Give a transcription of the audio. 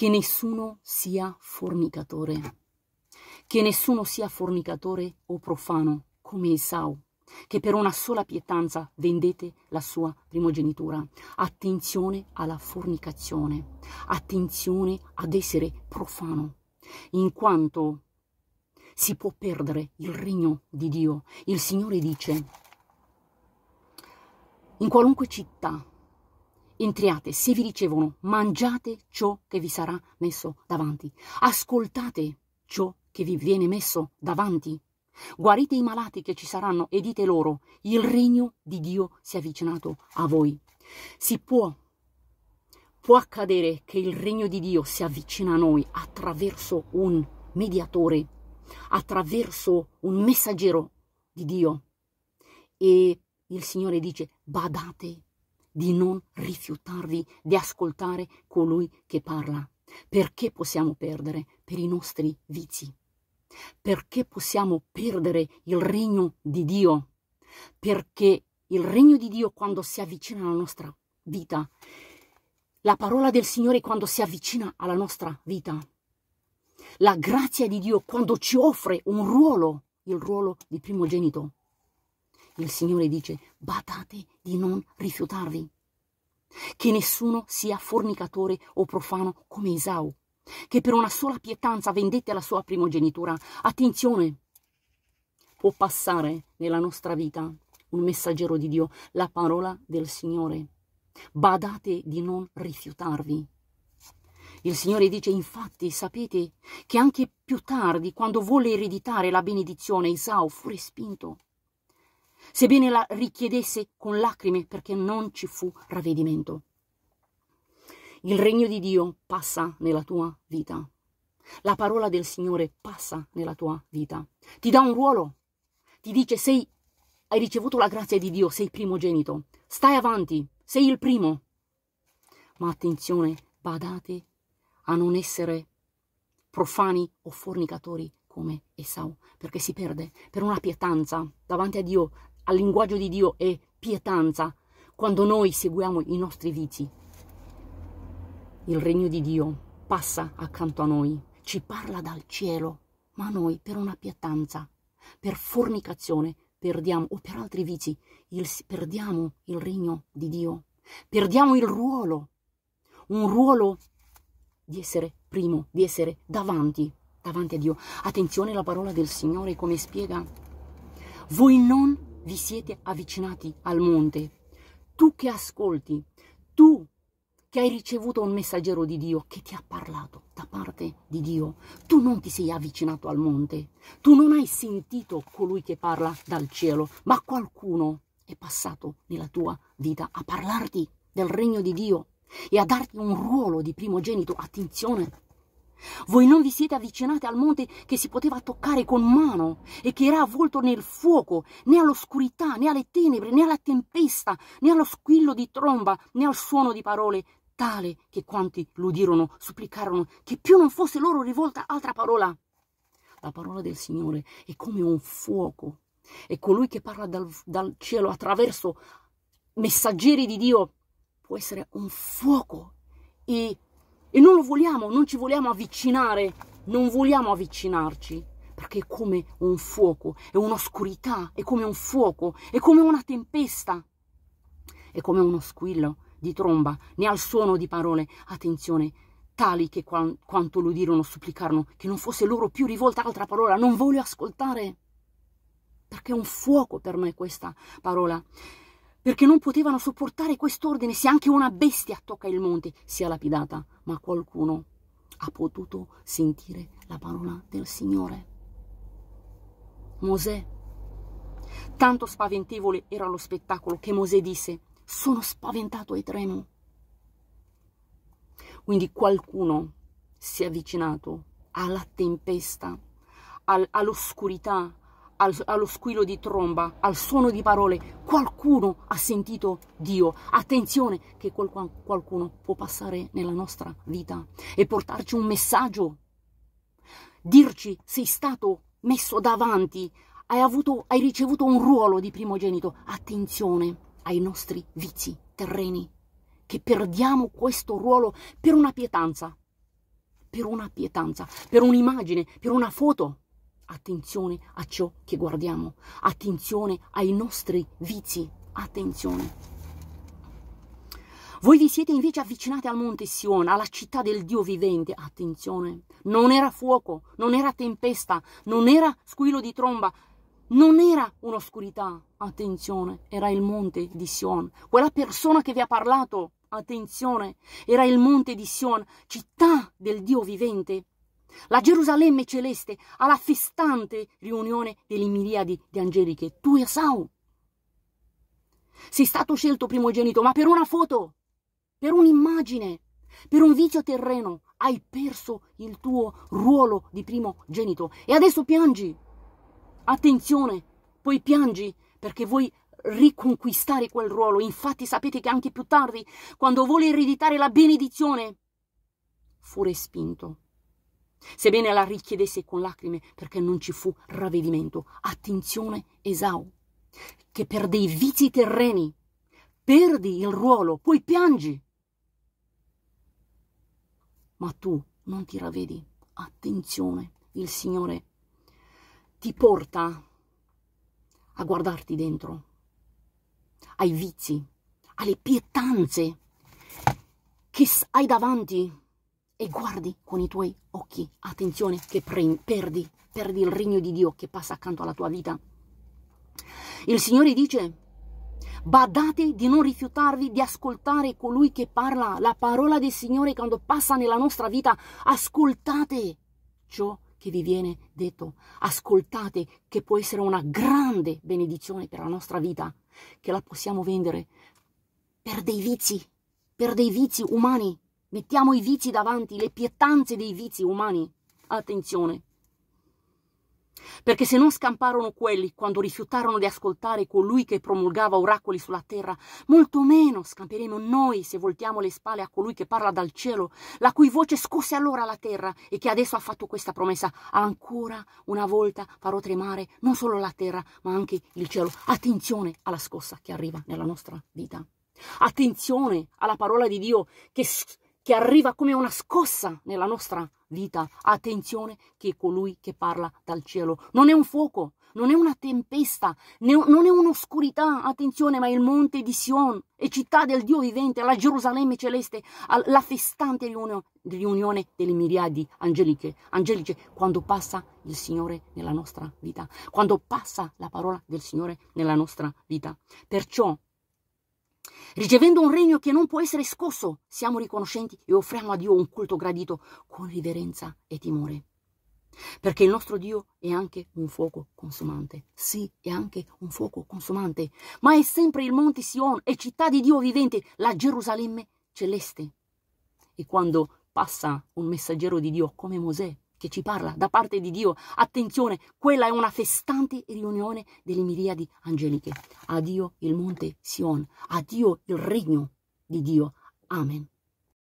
che nessuno sia fornicatore, che nessuno sia fornicatore o profano come Esau, che per una sola pietanza vendete la sua primogenitura. Attenzione alla fornicazione, attenzione ad essere profano, in quanto si può perdere il regno di Dio. Il Signore dice, in qualunque città Entriate, se vi ricevono, mangiate ciò che vi sarà messo davanti, ascoltate ciò che vi viene messo davanti, guarite i malati che ci saranno e dite loro, il regno di Dio si è avvicinato a voi. Si può, può accadere che il regno di Dio si avvicina a noi attraverso un mediatore, attraverso un messaggero di Dio. E il Signore dice, badate di non rifiutarvi di ascoltare colui che parla. Perché possiamo perdere? Per i nostri vizi. Perché possiamo perdere il regno di Dio? Perché il regno di Dio quando si avvicina alla nostra vita, la parola del Signore quando si avvicina alla nostra vita, la grazia di Dio quando ci offre un ruolo, il ruolo di primogenito, il Signore dice badate di non rifiutarvi. Che nessuno sia fornicatore o profano come Esau, che per una sola pietanza vendette la sua primogenitura. Attenzione, può passare nella nostra vita un messaggero di Dio, la parola del Signore. Badate di non rifiutarvi. Il Signore dice, infatti, sapete che anche più tardi, quando volle ereditare la benedizione, Esau fu respinto sebbene la richiedesse con lacrime perché non ci fu ravvedimento. Il regno di Dio passa nella tua vita. La parola del Signore passa nella tua vita. Ti dà un ruolo. Ti dice sei, hai ricevuto la grazia di Dio, sei primogenito. Stai avanti, sei il primo. Ma attenzione, badate a non essere profani o fornicatori come Esau, perché si perde per una pietanza davanti a Dio al linguaggio di Dio è pietanza quando noi seguiamo i nostri vizi. Il regno di Dio passa accanto a noi, ci parla dal cielo, ma noi per una pietanza, per fornicazione, perdiamo, o per altri vizi, il, perdiamo il regno di Dio, perdiamo il ruolo, un ruolo di essere primo, di essere davanti, davanti a Dio. Attenzione alla parola del Signore, come spiega. Voi non vi siete avvicinati al monte. Tu che ascolti, tu che hai ricevuto un messaggero di Dio che ti ha parlato da parte di Dio, tu non ti sei avvicinato al monte, tu non hai sentito colui che parla dal cielo, ma qualcuno è passato nella tua vita a parlarti del regno di Dio e a darti un ruolo di primogenito. Attenzione, voi non vi siete avvicinati al monte che si poteva toccare con mano e che era avvolto nel fuoco, né all'oscurità, né alle tenebre, né alla tempesta, né allo squillo di tromba, né al suono di parole, tale che quanti l'udirono supplicarono che più non fosse loro rivolta altra parola. La parola del Signore è come un fuoco e colui che parla dal, dal cielo attraverso messaggeri di Dio può essere un fuoco e e non lo vogliamo, non ci vogliamo avvicinare, non vogliamo avvicinarci, perché è come un fuoco, è un'oscurità, è come un fuoco, è come una tempesta, è come uno squillo di tromba, né al suono di parole, attenzione, tali che qua, quanto lo dirono supplicarono, che non fosse loro più rivolta altra parola, non voglio ascoltare, perché è un fuoco per me questa parola perché non potevano sopportare quest'ordine. Se anche una bestia tocca il monte, sia lapidata. Ma qualcuno ha potuto sentire la parola del Signore. Mosè. Tanto spaventevole era lo spettacolo che Mosè disse, sono spaventato e tremo. Quindi qualcuno si è avvicinato alla tempesta, al, all'oscurità, al, allo squillo di tromba, al suono di parole. Qualcuno qualcuno ha sentito Dio. Attenzione che qualcuno può passare nella nostra vita e portarci un messaggio. Dirci sei stato messo davanti, hai, avuto, hai ricevuto un ruolo di primogenito. Attenzione ai nostri vizi terreni, che perdiamo questo ruolo per una pietanza, per una pietanza, per un'immagine, per una foto attenzione a ciò che guardiamo, attenzione ai nostri vizi, attenzione. Voi vi siete invece avvicinati al monte Sion, alla città del Dio vivente. Attenzione, non era fuoco, non era tempesta, non era squillo di tromba, non era un'oscurità. Attenzione, era il monte di Sion. Quella persona che vi ha parlato, attenzione, era il monte di Sion, città del Dio vivente la Gerusalemme celeste alla festante riunione delle miriadi di angeli che tu esau. Sei stato scelto primogenito, ma per una foto, per un'immagine, per un vizio terreno hai perso il tuo ruolo di primogenito e adesso piangi. Attenzione, poi piangi perché vuoi riconquistare quel ruolo. Infatti sapete che anche più tardi, quando vuole ereditare la benedizione, fu respinto sebbene la richiedesse con lacrime perché non ci fu ravvedimento. Attenzione, Esau, che per dei vizi terreni perdi il ruolo, poi piangi. Ma tu non ti ravvedi. Attenzione, il Signore ti porta a guardarti dentro, ai vizi, alle pietanze che hai davanti e guardi con i tuoi occhi, attenzione che pre- perdi, perdi il regno di Dio che passa accanto alla tua vita. Il Signore dice, badate di non rifiutarvi di ascoltare colui che parla, la parola del Signore quando passa nella nostra vita, ascoltate ciò che vi viene detto, ascoltate che può essere una grande benedizione per la nostra vita, che la possiamo vendere per dei vizi, per dei vizi umani, Mettiamo i vizi davanti, le pietanze dei vizi umani. Attenzione. Perché se non scamparono quelli quando rifiutarono di ascoltare colui che promulgava oracoli sulla terra, molto meno scamperemo noi se voltiamo le spalle a colui che parla dal cielo, la cui voce scosse allora la terra e che adesso ha fatto questa promessa. Ancora una volta farò tremare non solo la terra, ma anche il cielo. Attenzione alla scossa che arriva nella nostra vita. Attenzione alla parola di Dio che che arriva come una scossa nella nostra vita. Attenzione che è colui che parla dal cielo. Non è un fuoco, non è una tempesta, non è un'oscurità, attenzione, ma è il monte di Sion, è città del Dio vivente, la Gerusalemme celeste, la festante riunione, delle miriadi angeliche, angelice, quando passa il Signore nella nostra vita, quando passa la parola del Signore nella nostra vita. Perciò Ricevendo un regno che non può essere scosso, siamo riconoscenti e offriamo a Dio un culto gradito con riverenza e timore. Perché il nostro Dio è anche un fuoco consumante. Sì, è anche un fuoco consumante, ma è sempre il monte Sion, è città di Dio vivente, la Gerusalemme celeste. E quando passa un messaggero di Dio come Mosè, che ci parla da parte di Dio. Attenzione, quella è una festante riunione delle miriadi angeliche. Addio il monte Sion, addio il regno di Dio. Amen.